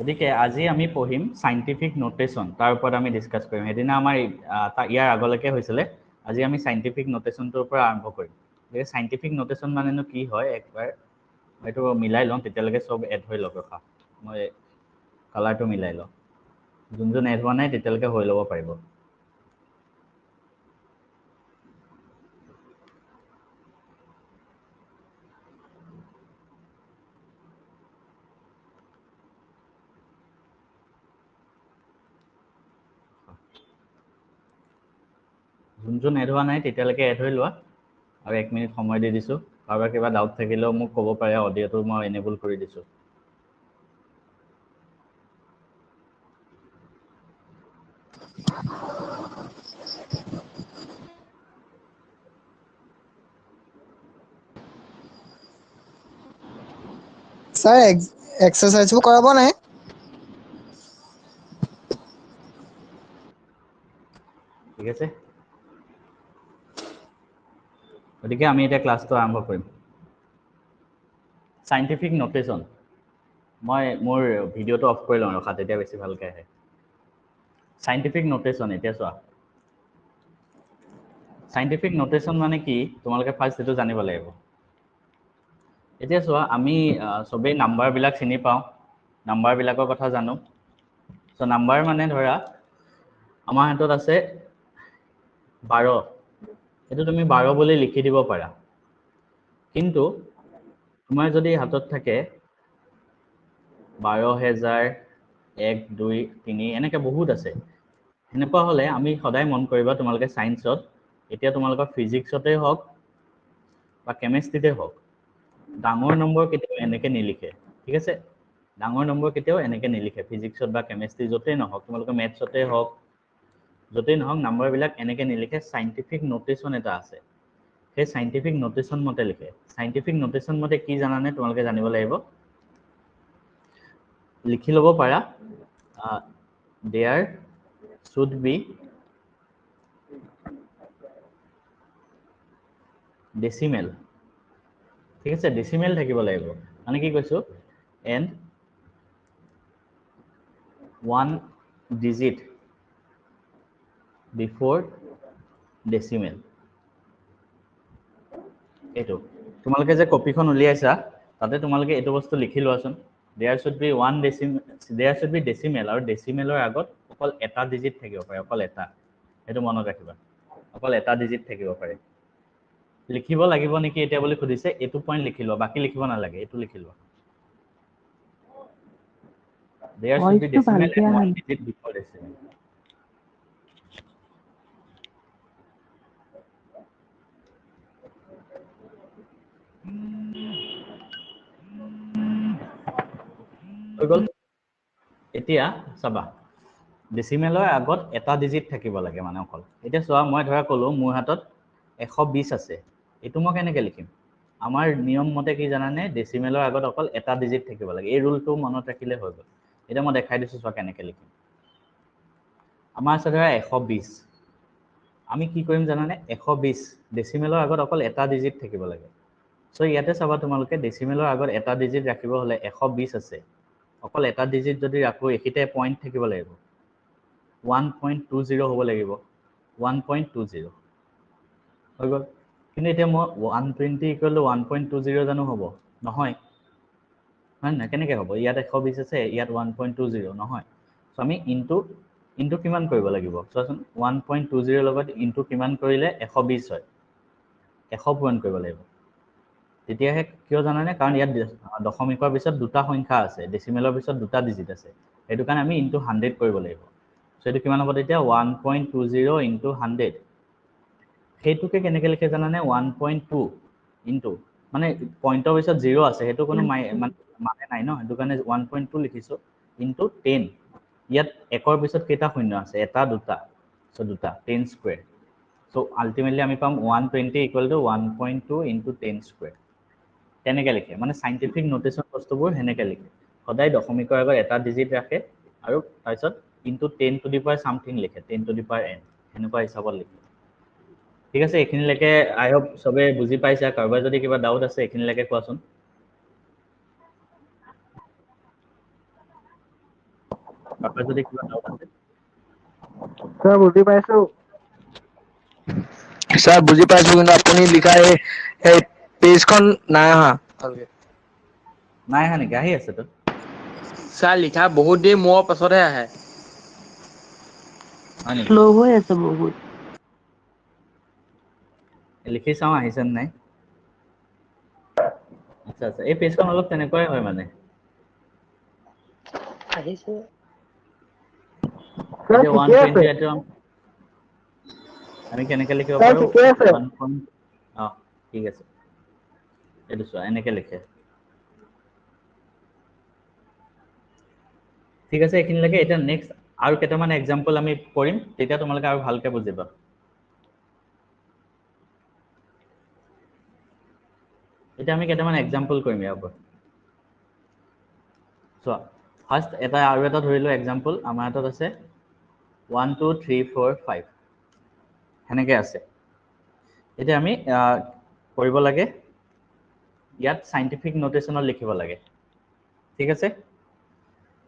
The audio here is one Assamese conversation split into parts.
গতিকে আজি আমি পঢ়িম চাইণ্টিফিক ন'টেশ্যন তাৰ ওপৰত আমি ডিছকাছ কৰিম সেইদিনা আমাৰ ইয়াৰ আগলৈকে হৈছিলে আজি আমি চাইণ্টিফিক ন'টেশ্যনটোৰ পৰা আৰম্ভ কৰিম গতিকে চাইণ্টিফিক নটেশ্যন মানেনো কি হয় একবাৰ এইটো মিলাই লওঁ তেতিয়ালৈকে চব এড হৈ লওক ৰখা মই কালাৰটো মিলাই লওঁ যোন যোন এড হোৱা নাই তেতিয়ালৈকে হৈ ল'ব পাৰিব যোন এড হোৱা নাই তেতিয়ালৈকে এড হৈ লোৱা আৰু এক মিনিট সময় দি দিছোঁ কাৰোবাৰ কিবা ডাউট থাকিলেও মোক ক'ব পাৰে অডিঅ'টো মই এনেবল কৰি দিছোঁ ছাৰ এক্সাৰচাইজবোৰ কৰাব নাই ঠিক আছে গতিকে আমি এতিয়া ক্লাছটো আৰম্ভ কৰিম চাইণ্টিফিক নটেশ্যন মই মোৰ ভিডিঅ'টো অফ কৰি লওঁ ৰখা তেতিয়া বেছি ভালকৈ আহে চাইণ্টিফিক নটেশ্যন এতিয়া চোৱা চাইণ্টিফিক নটেশ্যন মানে কি তোমালোকে ফাৰ্ষ্ট সেইটো জানিব লাগিব এতিয়া চোৱা আমি চবেই নাম্বাৰবিলাক চিনি পাওঁ নাম্বাৰবিলাকৰ কথা জানো চ' নাম্বাৰ মানে ধৰা আমাৰ হাতত আছে বাৰ এইটো তুমি বাৰ বুলি লিখি দিব পাৰা কিন্তু তোমাৰ যদি হাতত থাকে বাৰ হেজাৰ এক দুই তিনি এনেকৈ বহুত আছে সেনেকুৱা হ'লে আমি সদায় মন কৰিবা তোমালোকে ছায়েন্সত এতিয়া তোমালোকৰ ফিজিক্সতে হওক বা কেমেষ্ট্ৰিতে হওক ডাঙৰ নম্বৰ কেতিয়াও এনেকৈ নিলিখে ঠিক আছে ডাঙৰ নম্বৰ কেতিয়াও এনেকৈ নিলিখে ফিজিক্সত বা কেমেষ্ট্ৰি য'তেই নহওক তোমালোকৰ মেথছতে হওক যতেই নহওক নাম্বাৰবিলাক এনেকৈ নিলিখে চাইণ্টিফিক নটেশ্যন এটা আছে সেই চাইণ্টিফিক নটেশ্যন মতে লিখে চাইণ্টিফিক নটেশ্যন মতে কি জানানে তোমালোকে জানিব লাগিব লিখি ল'ব পাৰা দেয়াৰ শ্বুড বি ডেচিমেল ঠিক আছে ডেচিমেল থাকিব লাগিব মানে কি কৈছোঁ and one digit before decimal. Eto. Tumalke je copy khon uliyaisa, tate tumalke eto bostu likhi loasun. There should be one decimal, there should be decimal or decimal or agot, okol eta digit thake opare, okol eta. Eto mono kakhi ba. Okol eta digit thake opare. Likhi bo lagi bo niki eta boli khudi se, eto point likhi lo, baki likhi bo na lagi, eto likhi lo. There should be decimal and one digit before decimal. এতিয়া চাবা ডেচিমেলৰ আগত এটা ডিজিট থাকিব লাগে মানে অকল এতিয়া চোৱা মই ধৰা কলো মোৰ হাতত এশ বিছ আছে এইটো মই কেনেকৈ লিখিম আমাৰ নিয়ম মতে কি জানানে ডেচিমেলৰ আগত অকল এটা ডিজিট থাকিব লাগে এই ৰুলটো মনত ৰাখিলে হৈ গ'ল এতিয়া মই দেখাই দিছোঁ চোৱা কেনেকৈ লিখিম আমাৰ আছে ধৰা এশ বিছ আমি কি কৰিম জানানে এশ বিছ ডেচিমেলৰ আগত অকল এটা ডিজিট থাকিব লাগে সো ইয়াতে সাবা তোমালকে ডেসিমেলৰ আগৰ এটা ডিজিট ৰাখিব হলে 120 আছে অকল এটা ডিজিট যদি ৰাখো এখিতে পইণ্ট থাকিব লাগিব 1.20 হ'ব লাগিব 1.20 হ'ব কিন্তু এটা মই 120 1.20 জানো হ'ব নহয় হয় না কেনে কে হ'ব ইয়াত 120 আছে ইয়াত 1.20 নহয় সো আমি ইনটু ইনটু কিমান কৰিব লাগিব সোচন 1.20 লগত ইনটু কিমান কৰিলে 120 হয় 100 পুৱান কৰিব লাগিব তেতিয়াহে কিয় জানানে কাৰণ ইয়াত দশমিকৰ পিছত দুটা সংখ্যা আছে ডেচিমেলৰ পিছত দুটা ডিজিট আছে সেইটো কাৰণে আমি ইনটু হাণ্ড্ৰেড কৰিব লাগিব চ' এইটো কিমান হ'ব তেতিয়া one point two zero' into hundred সেইটোকে কেনেকৈ লিখে জানানে ওৱান পইণ্ট টু ইনটু মানে পইণ্টৰ পিছত জিৰ' আছে সেইটো কোনো মাই mm-hmm. মানে মানে নাই ন সেইটো কাৰণে ওৱান পইণ্ট টু লিখিছোঁ ইনটু টেন ইয়াত একৰ পিছত কেইটা শূন্য আছে এটা দুটা চ' দুটা টেন স্কুৱেৰ চ' আল্টিমেটলি আমি পাম one twenty equal to one point two into ten square কেনেকৈ লিখে মানে চাইণ্টিফিক নটেশ্যন বস্তুবোৰ সেনেকৈ লিখে সদায় দশমিকৰ আগত এটা ডিজিট ৰাখে আৰু তাৰপিছত into ten to the power something লিখে ten to the power n সেনেকুৱা হিচাপত লিখে ঠিক আছে এইখিনিলৈকে আই হোপ চবে বুজি পাইছা কাৰোবাৰ যদি কিবা ডাউট আছে এইখিনিলৈকে কোৱাচোন কাৰোবাৰ যদি কিবা ডাউট আছে বুজি পাইছোঁ বুজি পাইছোঁ কিন্তু আপুনি লিখা এই পেজখন নাই অহা নাই অহা নেকি আহি আছেতো চা লিখা বহুত দেৰি মূৰৰ পাছতহে আহে লিখি চাওঁ আহিছে নে নাই আচ্ছা আচ্ছা এই পেজখন অলপ তেনেকুৱাই হয় মানে আমি কেনেকে লিখিব পাৰো অ ঠিক আছে এইটো চোৱা এনেকৈ লিখে ঠিক আছে এইখিনিলৈকে এতিয়া নেক্সট আৰু কেইটামান এক্সাম্পল আমি কৰিম তেতিয়া তোমালোকে আৰু ভালকৈ বুজিবা এতিয়া আমি কেইটামান এক্সাম্পল কৰিম ইয়াৰ ওপৰত চোৱা ফাৰ্ষ্ট এটা আৰু এটা ধৰি লওঁ এক্সাম্পল আমাৰ হাতত আছে one two three four five সেনেকৈ আছে এতিয়া আমি কৰিব লাগে ইয়াত চাইণ্টিফিক নটেশ্যনত লিখিব লাগে ঠিক আছে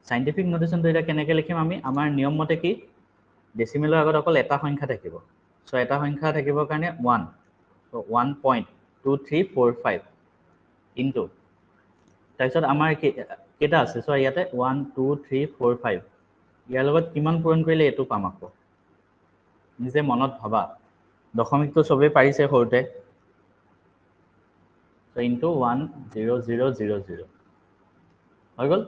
চাইণ্টিফিক নটেশ্যনটো এতিয়া কেনেকৈ লিখিম আমি আমাৰ নিয়ম মতে কি ডেচিমেলৰ আগত অকল এটা সংখ্যা থাকিব চ' এটা সংখ্যা থাকিবৰ কাৰণে one one point two three four five into তাৰপিছত আমাৰ কেইটা আছে চ' ইয়াতে one two three four five ইয়াৰ লগত কিমান পূৰণ কৰিলে এইটো পাম আকৌ নিজে মনত ভাবা দশমিকটো চবেই পাৰিছে সৰুতে so into one zero zero zero zero হয়ে গেল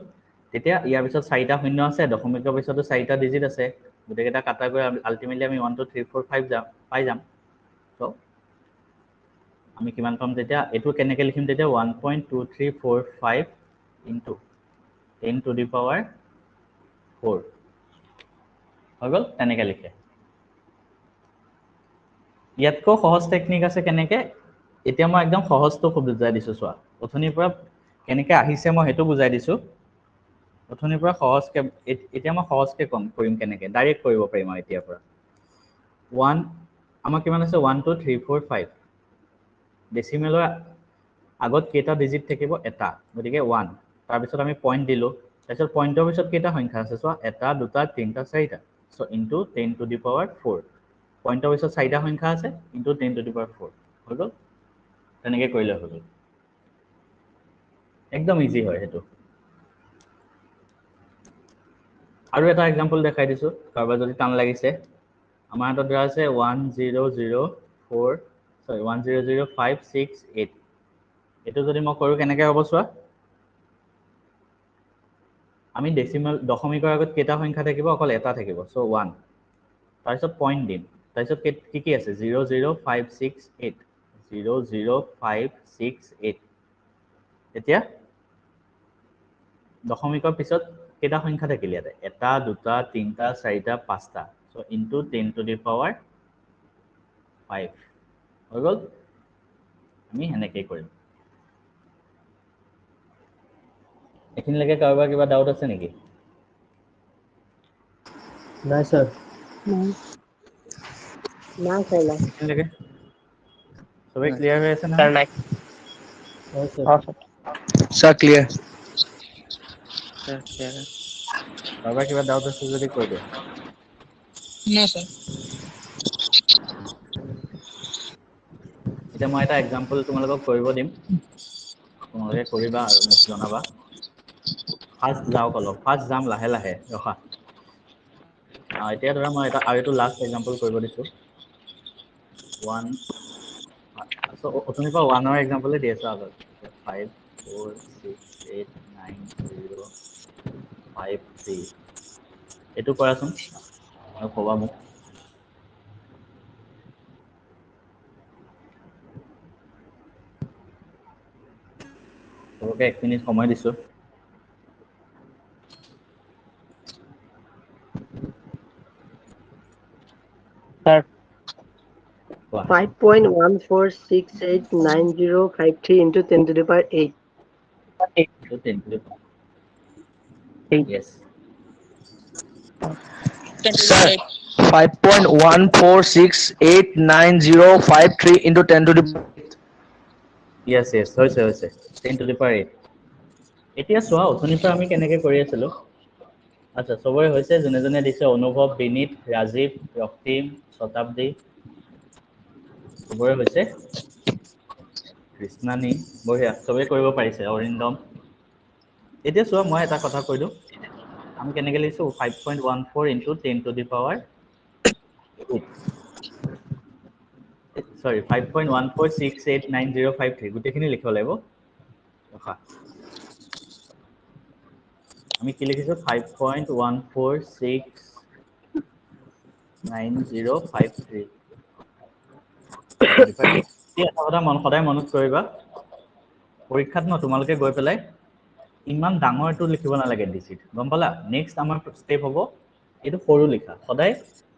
তেতিয়া ইয়ার পিছত চারিটা শূন্য আছে দশমিকের পিছত চারিটা ডিজিট আছে গোটেকটা কাটার করে আলটিমেটলি আমি one two three four five যাম পাই যাম সো আমি কি পাম যেটা এই কেন লিখিম যেটা one point two three four five into ten to the power four হয়ে গেল তেনেকে লিখে ইয়াতক সহজ টেকনিক আছে কেনেকে এতিয়া মই একদম সহজটো বুজাই দিছোঁ চোৱা অথনিৰ পৰা কেনেকৈ আহিছে মই সেইটো বুজাই দিছোঁ অথনিৰ পৰা সহজকৈ এতিয়া মই সহজকৈ কম কৰিম কেনেকৈ ডাইৰেক্ট কৰিব পাৰিম আৰু এতিয়াৰ পৰা ওৱান আমাৰ কিমান আছে one two three four five বেছি ডেচিমেলৰ আগত কেইটা ডিজিট থাকিব এটা গতিকে ওৱান তাৰপিছত আমি পইণ্ট দিলোঁ তাৰপিছত পইণ্টৰ পিছত কেইটা সংখ্যা আছে চোৱা এটা দুটা তিনিটা চাৰিটা so' into ten to the power four পইণ্টৰ পিছত চাৰিটা সংখ্যা আছে into ten to the power four হৈ গ'ল তেনেকৈ কৰিলে হৈ গ'ল একদম ইজি হয় সেইটো আৰু এটা এক্সাম্পল দেখাই দিছোঁ কাৰোবাৰ যদি টান লাগিছে আমাৰ হাতত ধৰা আছে one zero' zero' four sorry one zero' zero' five six eight এইটো যদি মই কৰোঁ কেনেকৈ হ'ব চোৱা আমি ডেচিমেল দশমিকৰ আগত কেইটা সংখ্যা থাকিব অকল এটা থাকিব চ' ওৱান তাৰপিছত পইণ্ট দিম তাৰপিছত কি কি আছে zero' zero' five six eight zero' zero' five six eight এতিয়া দশমিকৰ পিছত কেইটা সংখ্যা থাকিলে ইয়াতে এটা দুটা তিনিটা চাৰিটা পাঁচটা so' into ten to the power five কৰিম এইখিনিলৈকে কাৰোবাৰ কিবা ডাউট আছে নেকি সবাই ক্লিয়ার হয়ে আছে স্যার নাই স্যার ক্লিয়ার বাবা কিবা ডাউট আছে যদি কই দে না স্যার এটা মই এটা এক্সাম্পল তোমালোকক কৰিব দিম তোমালোকে কৰিবা আৰু মোক জনাবা ফাৰ্ষ্ট যাওক অলপ ফাৰ্ষ্ট যাম লাহে লাহে ৰখা এতিয়া ধৰা মই এটা আৰু এইটো লাষ্ট এক্সাম্পল কৰিব দিছোঁ ওৱান so তুমি কোৱা one ৰ example দি আছা আগত five four six eight nine zero five three এইটো কৰাচোন মই কবা মোক ওকে এক মিনিট সময় দিছোঁ 5.1468905310 into 10 to the power 8. 8 to 10 to the power 8. Yes. Sir, 5.1468905310 into 10 to the power 8. Yes, yes. Sorry, sir. 10 to the power 8. It is wow. So, if I make a career, so look. As a sober, who says, and as an editor, Onova, Binit, Razif, Yoktim, Sotabdi. চবৰে হৈছে কৃষ্ণানী বঢ়িয়া চবেই কৰিব পাৰিছে অৰিন্দম এতিয়া চোৱা মই এটা কথা কৈ দিওঁ আমি কেনেকৈ লিখিছোঁ five point one four into ten to the power গোটেইখিনি লিখিব লাগিব আমি কি লিখিছোঁ five point one four six zero' five three সদায় মনত কৰিবা পৰীক্ষাত ন তোমালোকে গৈ পেলাই ইমান ডাঙৰ এইটো লিখিব নালাগে ডিচিট গম পালা নেক্সট আমাৰ ষ্টেপ হ'ব এইটো সৰু লিখা সদায়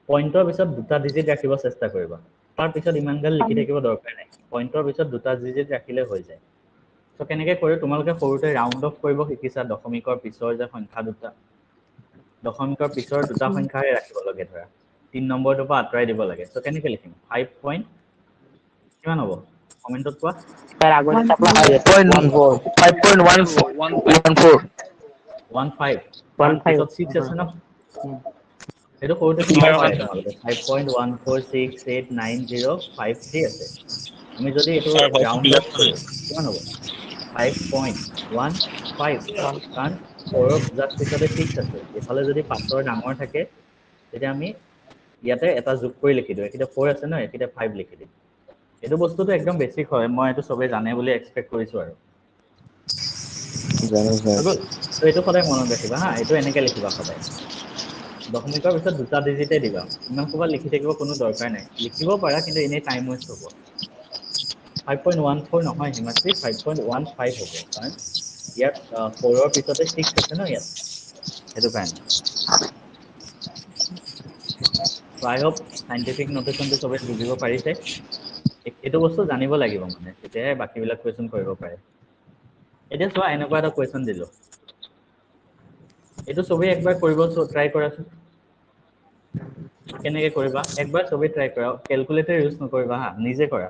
পইণ্টৰ পিছত দুটা ডিজিট ৰাখিব চেষ্টা কৰিবা তাৰ পিছত ইমানডাল লিখি থাকিব দৰকাৰ নাই পইণ্টৰ পিছত দুটা ডিজিট ৰাখিলে হৈ যায় চ' কেনেকৈ কৰি তোমালোকে সৰুতে ৰাউণ্ড অফ কৰিব শিকিছা দশমিকৰ পিছৰ যে সংখ্যা দুটা দশমিকৰ পিছৰ দুটা সংখ্যাৰে ৰাখিব লাগে ধৰা তিনি নম্বৰটোৰ পৰা আঁতৰাই দিব লাগে চ' কেনেকৈ লিখিম ফাইভ পইণ্ট কিমান হ'ব কমেন্টত কোৱা আমি যদি এইটো কিমান হ'ব এইফালে যদি পাঁচৰ ডাঙৰ থাকে তেতিয়া আমি ইয়াতে এটা যোগ কৰি লিখি দিওঁ এইকেইটা ফ'ৰ আছে ন এইকেইটা ফাইভ লিখি দিম এইটো বস্তুটো একদম বেছিক হয় মই এইটো চবেই জানে বুলি এক্সপেক্ট কৰিছো আৰু এইটো সদায় মনত ৰাখিবা হা এইটো এনেকে লিখিবা সদায় দশমিকৰ পিছত দুটা ডিজিটে দিবা ইমান ক'ৰবাত লিখি থাকিব কোনো দৰকাৰ নাই লিখিব পাৰা কিন্তু এনেই টাইম ৱেষ্ট হ'ব ফাইভ পইণ্ট ওৱান ফ'ৰ নহয় হিমাত্ৰী ফাইভ পইণ্ট ওৱান ফাইভ হ'ব কাৰণ ইয়াত ফ'ৰৰ পিছতে ছিক্স আছে ন ইয়াত সেইটো কাৰণে আই হোপ চাইণ্টিফিক নটেশ্যনটো চবেই বুজিব পাৰিছে এইটো বস্তু জানিব লাগিব মানে তেতিয়াহে বাকীবিলাক কুৱেশ্যন কৰিব পাৰে এতিয়া চোৱা এনেকুৱা এটা কুৱেশ্যন দিলো এইটো চবেই একবাৰ কৰিব ট্ৰাই কৰাচোন কেনেকৈ কৰিবা একবাৰ চবেই ট্ৰাই কৰা কেলকুলেটাৰ ইউজ নকৰিবা হা নিজে কৰা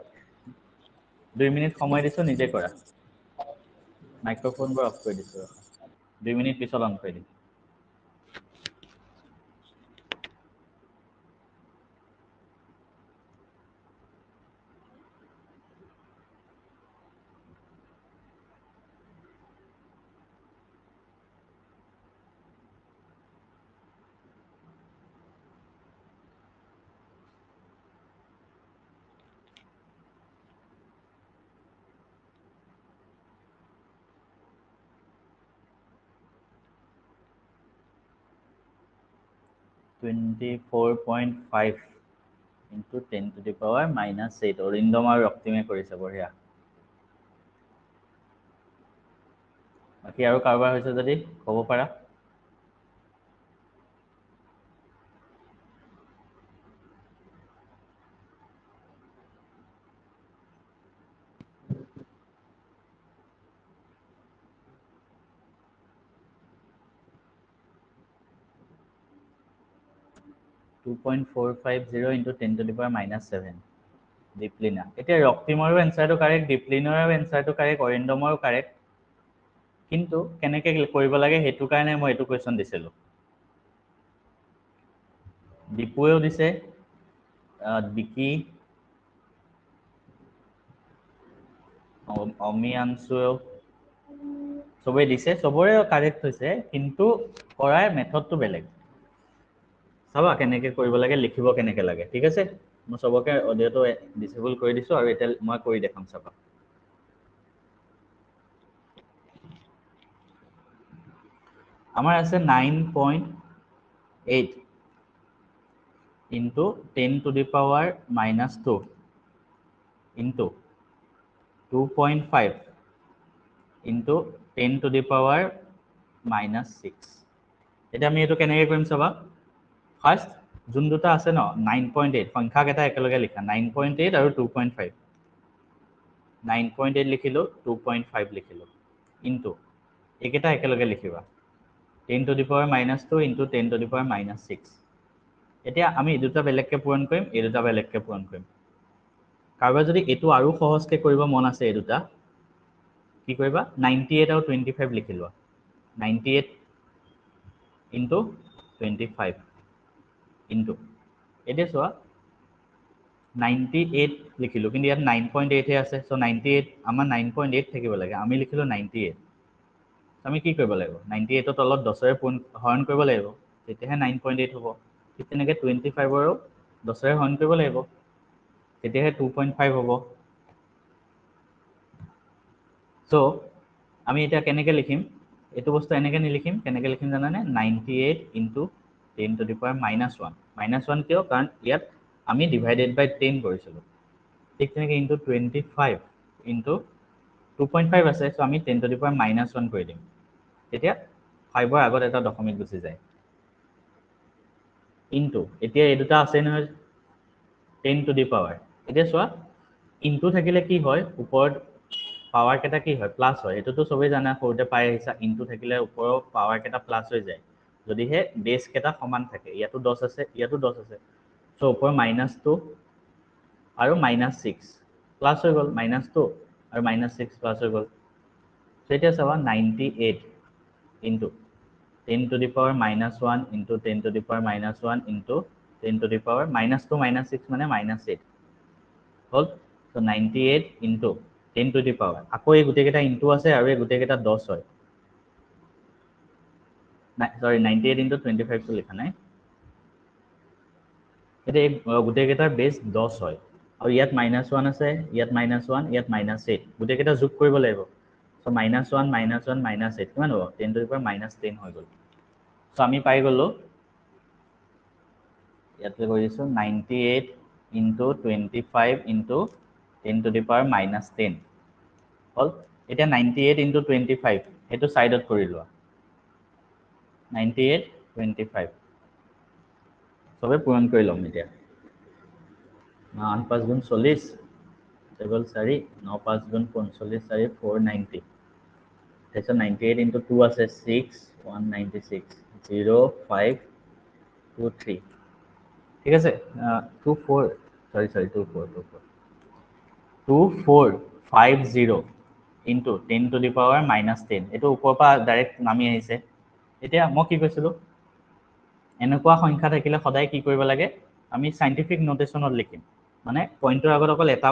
দুই মিনিট সময় দিছোঁ নিজে কৰা মাইক্ৰফোনবোৰ অফ কৰি দিছোঁ দুই মিনিট পিছত অন কৰি দিছোঁ 24.5 into 10 to the power minus 8 or in the more optimal for the area. Okay, I will cover this. Is it? Go for it. 1.450 into 10 to the power minus 7. Diplina. It is Roctim or answer to correct, Diplina or answer to correct, Orindom or correct. Kinto, can I get a corribola? He took an MO to question this. Dipuo dise, uh, Biki Omiansuo. So, we dise, so, we are correct to say, Kinto, or I method to belag. চাবা কেনেকে কৰিব লাগে লিখিব কেনেকে লাগে ঠিক আছে মই চবকে অডিঅটো ডিচেবল কৰি দিছো আৰু এতিয়া মই কৰি দেখাম চাবা আমাৰ আছে 9.8 into 10 to the power -2 into 2.5 into 10 to the power -6 এটা আমি এটো কেনেকে কৰিম চাবা ফাৰ্ষ্ট যোন দুটা আছে ন নাইন পইণ্ট এইট সংখ্যাকেইটা একেলগে লিখা নাইন পইণ্ট এইট আৰু two point five nine point eight লিখিলোঁ টু পইণ্ট ফাইভ লিখিলোঁ ইনটু এইকেইটা একেলগে লিখিবা ten to the power minus two into ten to the power minus six এতিয়া আমি এই দুটা বেলেগকৈ পূৰণ কৰিম এই দুটা বেলেগকৈ পূৰণ কৰিম কাৰোবাৰ যদি এইটো আৰু সহজকৈ কৰিব মন আছে এই দুটা কি কৰিবা নাইণ্টি এইট আৰু টুৱেণ্টি ফাইভ লিখি লোৱা ninety eight into twenty five into it is what 98 likhi lo kindi 9.8 so 98 ama 9.8 thakibo lage ami likhilo 98 ami ki koibo lage 98 to lot 10 re pun horn koibo lage tete 9.8 hobo tete nege 25 ro 10 re horn koibo lage tete 2.5 hobo so ami eta kene ke likhim etu bostu eneke ni likhim kene ke likhim janane 98 into 2.5 10 to the power minus 1. Minus 1 kyo current yet ami divided by 10 gorisolo. Take into 25 into 2.5 as so ami 10 to the power minus 1 grading. Etia 5 agot at a document gusi jai. Into etia eduta asena 10 to the power. It is what into thakile ki hoy upor power keta ki hoy plus hoy. Etu to sobe jana kote pae hisa into thakile upor power keta plus hoy jai. যদিহে বেচ কেইটা সমান থাকে ইয়াতো দহ আছে ইয়াতো দহ আছে চ' ওপৰ মাইনাছ টু আৰু মাইনাছ ছিক্স প্লাছ হৈ গ'ল মাইনাছ টু আৰু মাইনাছ ছিক্স প্লাছ হৈ গ'ল চ' এতিয়া চাবা ninety eight into ten to the power minus one into ten to the power minus one into ten to the power minus two minus six মানে মাইনাছ এইট হ'ল so' ninety eight into ten to the power আকৌ এই গোটেইকেইটা ইনটু আছে আৰু এই গোটেইকেইটা দহ হয় sorry ninety eight into twenty five তো লিখা নাই এটা এই গোটেকেইটার বেস দশ হয় আর ইয়াত মাইনাস ওয়ান আছে ইয়াত মাইনাস ওয়ান ইয়াত মাইনাস এইট গোটেকেইটা যোগ করব so minus one minus one minus eight কিমান হব ten to the power minus ten হয়ে গেল সো আমি পাই গেল ইয়াতে কই দিছো ninety eight into twenty five into ten to the power minus ten হল এটা ninety eight into twenty five সাইডত করে লওয়া 98.25 সবে পূৰণ কৰি লম এতিয়া আঠ পাঁচ গুণ চল্লিছ টেবল চাৰি ন পাঁচ গুণ পঞ্চল্লিছ চাৰি ফ'ৰ নাইণ্টি তাৰপিছত নাইণ্টি এইট ইনটু টু আছে six one ninety six zero' five two three ঠিক আছে two four sorry sorry two four two four two four five zero' into ten to the power minus ten এইটো ওপৰৰ পৰা ডাইৰেক্ট নামি আহিছে এতিয়া মই কি কৈছিলোঁ এনেকুৱা সংখ্যা থাকিলে সদায় কি কৰিব লাগে আমি চাইণ্টিফিক নোটেশ্যনত লিখিম মানে পইণ্টৰ আগত অকল এটা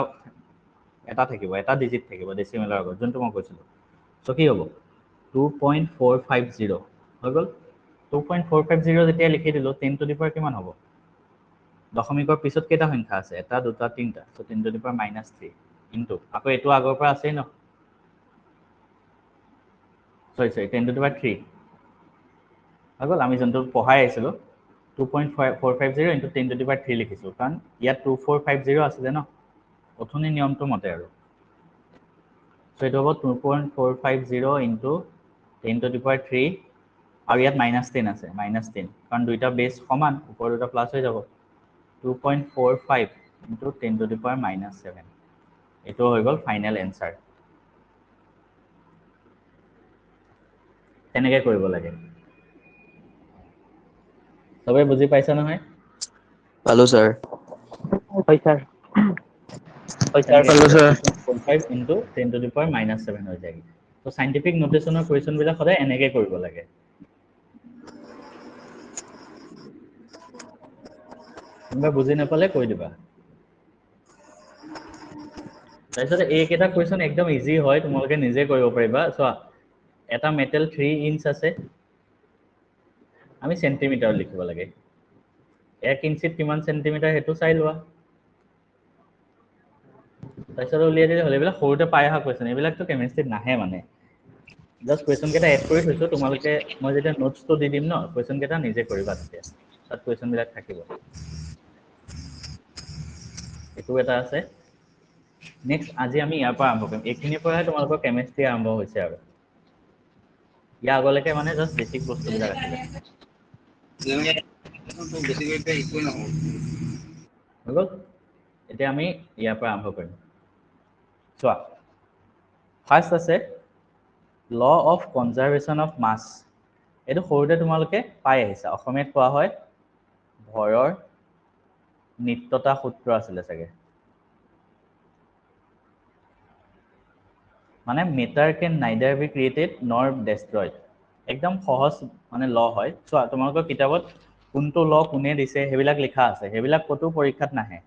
এটা থাকিব এটা ডিজিট থাকিব ডেচিমেলৰ আগত যোনটো মই কৈছিলোঁ চ' কি হ'ব two point four five zero' হৈ গ'ল two point four five zero' যেতিয়া লিখি দিলোঁ টেন টু কিমান হ'ব দশমিকৰ পিছত কেইটা সংখ্যা আছে এটা দুটা তিনিটা চ' টেনটো টু মাইনাছ থ্ৰী কিন্তু আকৌ এইটো আগৰ পৰা আছেই ন চৰি চৰি টেন টু দি থ্ৰী হৈ গ'ল আমি যোনটো পঢ়াই আছিলোঁ two point five four five zero' into ten twenty five three লিখিছোঁ কাৰণ ইয়াত টু ফ'ৰ ফাইভ জিৰ' আছিলে ন অথনি নিয়মটো মতে আৰু চ' এইটো হ'ব two point four five zero' into ten twenty five three আৰু ইয়াত মাইনাছ টেন আছে মাইনাছ টেন কাৰণ দুইটা বেছ সমান ওপৰ দুটা প্লাছ হৈ যাব two point four five into ten twenty five minus seven এইটো হৈ গ'ল ফাইনেল এনচাৰ তেনেকৈ কৰিব লাগে চবে বুজি পাইছা নহয় পালো ছাৰ হয় ছাৰ এইকেইটা কুৱেশ্যন একদম ইজি হয় তোমালোকে নিজে কৰিব পাৰিবা চোৱা এটা মেটেল থ্ৰী ইঞ্চ আছে আমি চেণ্টিমিটাৰত লিখিব লাগে এক ইঞ্চিত কিমান চেণ্টিমিটাৰ সেইটো চাই লোৱা তাৰপিছত উলিয়াই দিলে হ'লে এইবিলাক সৰুতে পাই অহা কুৱেশ্যন এইবিলাকতো কেমেষ্ট্ৰিত নাহে মানে জাষ্ট কুৱেশ্যনকেইটা এড কৰি থৈছোঁ তোমালোকে মই যেতিয়া নোটছটো দি দিম ন কুৱেশ্যনকেইটা নিজে কৰিবা তেতিয়া তাত কুৱেশ্যনবিলাক থাকিব এইটো এটা আছে নেক্সট আজি আমি ইয়াৰ পৰা আৰম্ভ কৰিম এইখিনিৰ পৰাহে তোমালোকৰ কেমেষ্ট্ৰি আৰম্ভ হৈছে আৰু ইয়াৰ আগলৈকে মানে জাষ্ট বেছিক বস্তুবিলাক আছিলে হৈ এতিয়া আমি ইয়াৰ পৰা আৰম্ভ কৰিম চোৱা ফাৰ্ষ্ট আছে ল অফ কনজাৰ্ভেশ্যন অফ মাছ এইটো সৰুতে তোমালোকে পাই আহিছা অসমীয়াত কোৱা হয় ভয়ৰ নিত্যতা সূত্ৰ আছিলে চাগে মানে matter can neither be created nor destroyed একদম সহজ মানে ল হয় চোৱা তোমালোকৰ কিতাপত কোনটো ল কোনে দিছে সেইবিলাক লিখা আছে সেইবিলাক ক'তো পৰীক্ষাত নাহে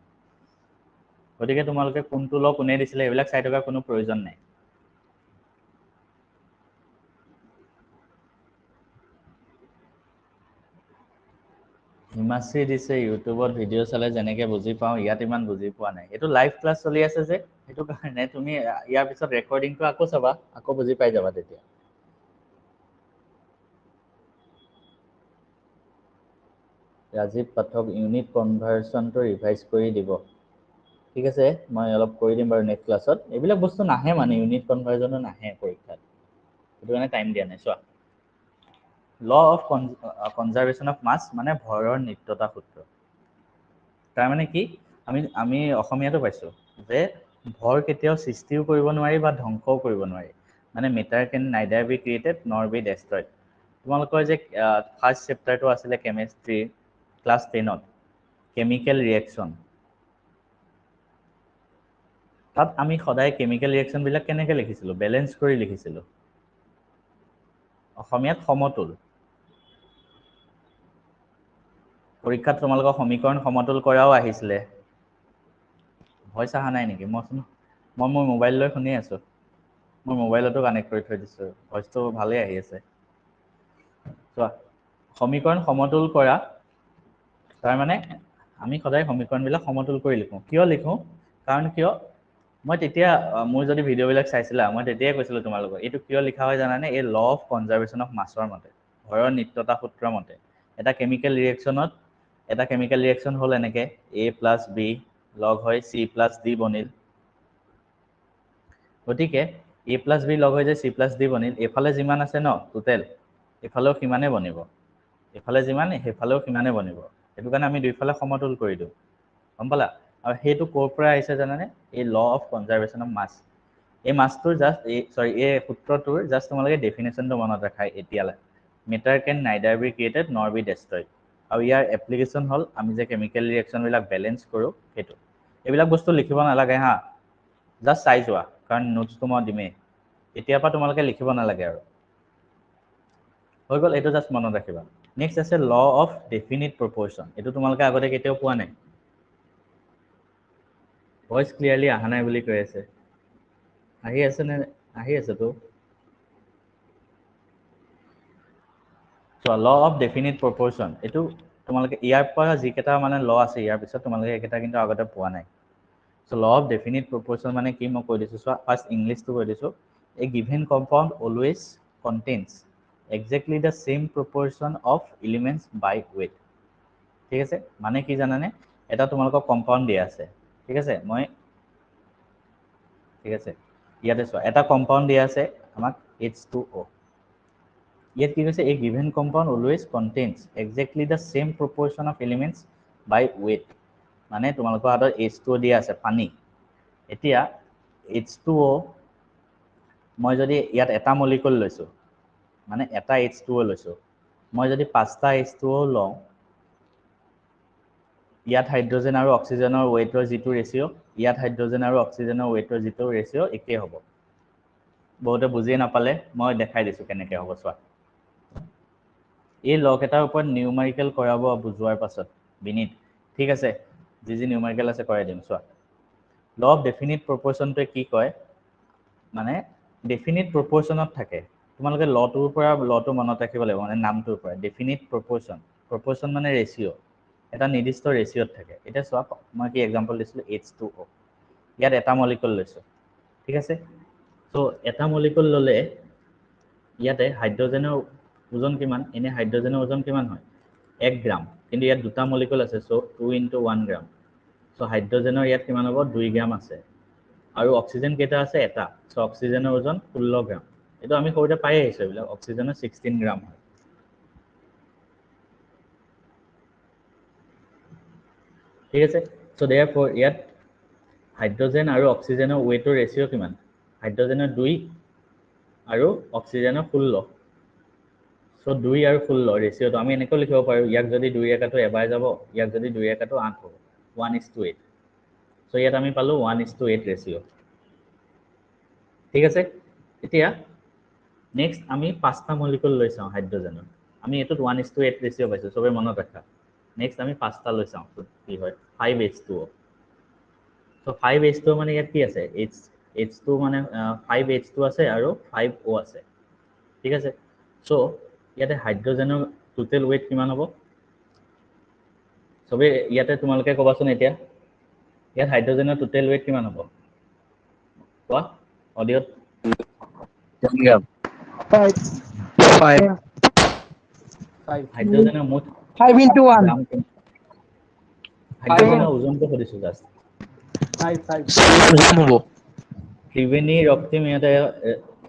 গতিকে তোমালোকে কোনটো ল কোনে দিছিলে সেইবিলাক চাই থকাৰ কোনো প্ৰয়োজন নাই হিমাশ্ৰী দিছে ইউটিউবত ভিডিঅ' চালে যেনেকে বুজি পাওঁ ইয়াত ইমান বুজি পোৱা নাই এইটো লাইভ ক্লাছ চলি আছে যে সেইটো কাৰণে তুমি ইয়াৰ পিছত ৰেকৰ্ডিংটো আকৌ চাবা আকৌ বুজি পাই যাবা তেতিয়া ৰাজীৱ পাঠক ইউনিট কনভাৰ্চনটো ৰিভাইজ কৰি দিব ঠিক আছে মই অলপ কৰি দিম বাৰু নেক্সট ক্লাছত এইবিলাক বস্তু নাহে মানে ইউনিট কনভাৰ্জনো নাহে পৰীক্ষাত সেইটো কাৰণে টাইম দিয়া নাই চোৱা ল অফ কনজাৰ্ভেশ্যন অফ মাছ মানে ভৰৰ নিত্যতা সূত্ৰ তাৰমানে কি আমি আমি অসমীয়াটো পাইছোঁ যে ভৰ কেতিয়াও সৃষ্টিও কৰিব নোৱাৰি বা ধ্বংসও কৰিব নোৱাৰি মানে matter can neither be created nor be destroyed তোমালোকৰ যে ফাৰ্ষ্ট চেপ্টাৰটো আছিলে কেমেষ্ট্ৰি class 10 chemical reaction তাত আমি সদায় কেমিক্যাল ৰিয়েকশন বিলাক কেনেকে লিখিছিল ব্যালেন্স কৰি লিখিছিল অসমীয়াত সমতুল পৰীক্ষাত তোমালোক সমীকৰণ সমতুল কৰাও আহিছিলে ভয় চাহা নাই নেকি মই মই মোৰ মোবাইল লৈ শুনি আছো মোৰ মোবাইলতো কানেক্ট কৰি থৈ দিছোঁ ভইচটো ভালেই আহি আছে সমীকৰণ সমতুল কৰা তাৰমানে আমি সদায় সমীকৰণবিলাক সমতুল কৰি লিখোঁ কিয় লিখোঁ কাৰণ কিয় মই তেতিয়া মোৰ যদি ভিডিঅ'বিলাক চাইছিলা মই তেতিয়াই কৈছিলোঁ তোমালোকৰ এইটো কিয় লিখা হয় জানানে এই ল অফ কনজাৰ্ভেশ্যন অফ মাছৰ মতে ঘৰৰ নিত্যতা সূত্ৰ মতে এটা কেমিকেল ৰিয়েকশ্যনত এটা কেমিকেল ৰিয়েকশ্যন হ'ল এনেকৈ এ প্লাছ বি লগ হৈ চি প্লাছ ডি বনিল গতিকে এ প্লাছ বি লগ হৈ যে চি প্লাছ ডি বনিল এইফালে যিমান আছে ন টোটেল এইফালেও সিমানেই বনিব এইফালে যিমান সেইফালেও সিমানেই বনিব সেইটো কাৰণে আমি দুইফালে সমতুল কৰি দিওঁ গম পালা আৰু সেইটো ক'ৰ পৰা আহিছে জানানে এই ল অফ কনজাৰ্ভেশ্যন অফ মাছ এই মাছটোৰ জাষ্ট এই চৰি এই সূত্ৰটোৰ জাষ্ট তোমালোকে ডেফিনেশ্যনটো মনত ৰাখাই এতিয়ালৈ matter can neither be created nor be destroyed আৰু ইয়াৰ এপ্লিকেশ্যন হ'ল আমি যে কেমিকেল ৰিয়েকশ্যনবিলাক বেলেঞ্চ কৰোঁ সেইটো এইবিলাক বস্তু লিখিব নালাগে হা জাষ্ট চাই যোৱা কাৰণ নোটছটো মই দিমেই এতিয়াৰ পৰা তোমালোকে লিখিব নালাগে আৰু হৈ গ'ল এইটো জাষ্ট মনত ৰাখিবা নেক্সট আছে ল অফ ডেফিনিট প্ৰপৰশ্যন এইটো তোমালোকে আগতে কেতিয়াও পোৱা নাই ভইচ ক্লিয়াৰলি অহা নাই বুলি কৈ আছে আহি আছেনে আহি আছেতো ল অফ ডেফিনিট প্ৰপৰশ্যন এইটো তোমালোকে ইয়াৰ পৰা যিকেইটা মানে ল আছে ইয়াৰ পিছত তোমালোকে এইকেইটা কিন্তু আগতে পোৱা নাই চ' ল অফ ডেফিনিট প্ৰপৰশ্যন মানে কি মই কৈ দিছোঁ চোৱা ফাৰ্ষ্ট ইংলিছটো কৈ দিছোঁ এই given compound always contents exactly the same proportion of elements by weight ঠিক আছে মানে কি জানানে এটা তোমালোকক কম্পাউণ্ড দিয়া আছে ঠিক আছে মই ঠিক আছে ইয়াতে চোৱা এটা কম্পাউণ্ড দিয়া আছে আমাক এইচ টু অ' ইয়াত কি কৈছে এই given compound always contents exactly the same proportion of elements by weight মানে তোমালোকৰ হাতত এইচ টু অ' দিয়া আছে পানী এতিয়া এইচ টু অ' মই যদি ইয়াত এটা মলিকুল লৈছোঁ মানে এটা এইচ টু লৈছোঁ মই যদি পাঁচটা এইচ টু লওঁ ইয়াত হাইড্ৰজেন আৰু অক্সিজেনৰ ৱেইটৰ যিটো ৰেচিঅ' ইয়াত হাইড্ৰজেন আৰু অক্সিজেনৰ ৱেইটৰ যিটো ৰেচিঅ' একেই হ'ব বহুতে বুজিয়ে নাপালে মই দেখাই দিছোঁ কেনেকৈ হ'ব চোৱা এই লকেইটাৰ ওপৰত নিউমাৰিকেল কৰাব বুজোৱাৰ পাছত বিনিত ঠিক আছে যি যি নিউমাৰিকেল আছে কৰাই দিম চোৱা ল ডেফিনিট প্ৰপৰশ্যনটোৱে কি কয় মানে ডেফিনিট প্ৰপৰশ্যনত থাকে তোমালোকে লটোৰ পৰা লটো মনত ৰাখিব লাগিব মানে নামটোৰ পৰা ডেফিনিট প্ৰপৰশ্যন প্ৰপৰশ্যন মানে ৰেচিঅ' এটা নিৰ্দিষ্ট ৰেচিঅ'ত থাকে এতিয়া চোৱা মই কি এক্সাম্পল দিছিলোঁ এইচ টু অ' ইয়াত এটা মলিকুল লৈছোঁ ঠিক আছে চ' এটা মলিকুল ল'লে ইয়াতে হাইড্ৰজেনৰ ওজন কিমান এনেই হাইড্ৰজেনৰ ওজন কিমান হয় এক গ্ৰাম কিন্তু ইয়াত দুটা মলিকুল আছে so' two into one gram so' হাইড্ৰজেনৰ ইয়াত কিমান হ'ব দুই গ্ৰাম আছে আৰু অক্সিজেন কেইটা আছে এটা চ' অক্সিজেনৰ ওজন ষোল্ল গ্ৰাম এইটো আমি সৰুতে পাই আহিছোঁ এইবিলাক অক্সিজেনৰ ছিক্সটিন গ্ৰাম হয় ঠিক আছে চ' দেয়া ফৰ ইয়াত হাইড্ৰজেন আৰু অক্সিজেনৰ ৱেটৰ ৰেচিঅ' কিমান হাইড্ৰজেনৰ দুই আৰু অক্সিজেনৰ ষোল্ল চ' দুই আৰু ষোল্ল ৰেচিঅ'টো আমি এনেকৈ লিখিব পাৰোঁ ইয়াক যদি দুই একাটো এবাৰ যাব ইয়াক যদি দুই একাটো আঠ হ'ব one is two eight so' ইয়াত আমি পালোঁ one is two eight ratio' ঠিক আছে এতিয়া Next, আমি পাঁচটা মলিকুল লৈছাও হাইড্ৰোজেনৰ আমি এটোত 1 is to 8 ratio পাইছো সবে মনত ৰাখা নেক্সট আমি পাঁচটা লৈছাও কি হয় 5H2O সো 5H2O মানে ইয়াত কি আছে H H2 মানে 5H2O আছে আৰু 5O আছে ঠিক আছে সো ইয়াতে হাইড্ৰোজেনৰ টোটেল ওয়েট কিমান হ'ব সবে ইয়াতে তোমালোকে কবাছোন এতিয়া ইয়াত হাইড্ৰোজেনৰ টোটেল ওয়েট কিমান হ'ব কোৱা অডিঅ' ফাইভ ৰক্তিম ইহঁতে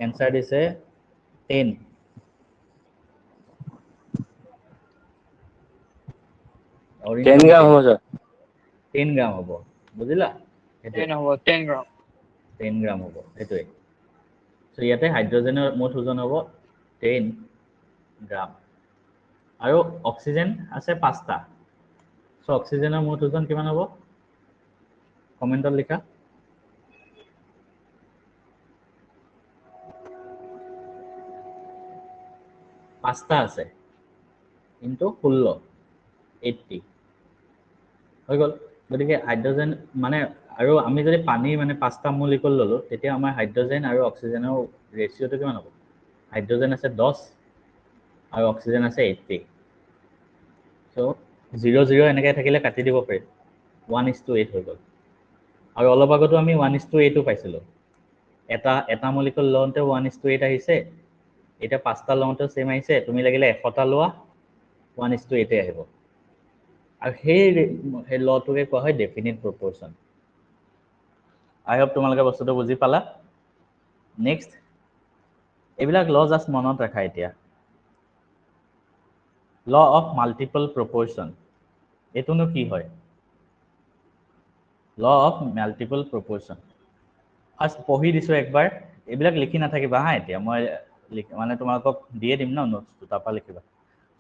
এনচাৰ দিছে টেন টেন গ্ৰাম হব স্যার টেন গ্রাম হব বুঝলা টেন হব টেন গ্ৰাম টেন গ্রাম হব সেইটোৱে সো ইয়াতে হাইড্রোজেনের মুঠ ওজন হব টেন গ্রাম আর অক্সিজেন আছে পাঁচটা সো অক্সিজেনের মুঠ ওজন কি হব কমেন্টত লিখা পাঁচটা আছে কিন্তু ষোল্ল এইটি হয়ে গেল গতি হাইড্রোজেন মানে আৰু আমি যদি পানী মানে পাঁচটা মলিকল ললো তেতিয়া আমাৰ হাইড্ৰজেন আৰু অক্সিজেনৰ ৰেচিঅ'টো কিমান হ'ব হাইড্ৰজেন আছে দহ আৰু অক্সিজেন আছে এইট্টি চ' জিৰ' জিৰ' এনেকৈ থাকিলে কাটি দিব পাৰি ওৱান ইজ টু এইট হৈ গ'ল আৰু অলপ আগতো আমি ওৱান ইজ টু এইটো পাইছিলোঁ এটা এটা মলিকল লওঁতে ওৱান ইজ টু এইট আহিছে এতিয়া পাঁচটা লওঁতে চেম আহিছে তুমি লাগিলে এশটা লোৱা ওৱান ইজ টু এইটে আহিব আৰু সেই সেই লটোকে কোৱা হয় ডেফিনেট প্ৰপৰচন আই হপ তোমালোকে বস্তুটো বুজি পালা নেক্সট এইবিলাক ল জাষ্ট মনত ৰাখা এতিয়া ল অফ মাল্টিপল প্ৰপৰশ্যন এইটোনো কি হয় ল অফ মাল্টিপল প্ৰপৰশ্যন ফাৰ্ষ্ট পঢ়ি দিছোঁ একবাৰ এইবিলাক লিখি নাথাকিবা হা এতিয়া মই মানে তোমালোকক দিয়ে দিম ন নোটছ দুটাৰ পৰা লিখিবা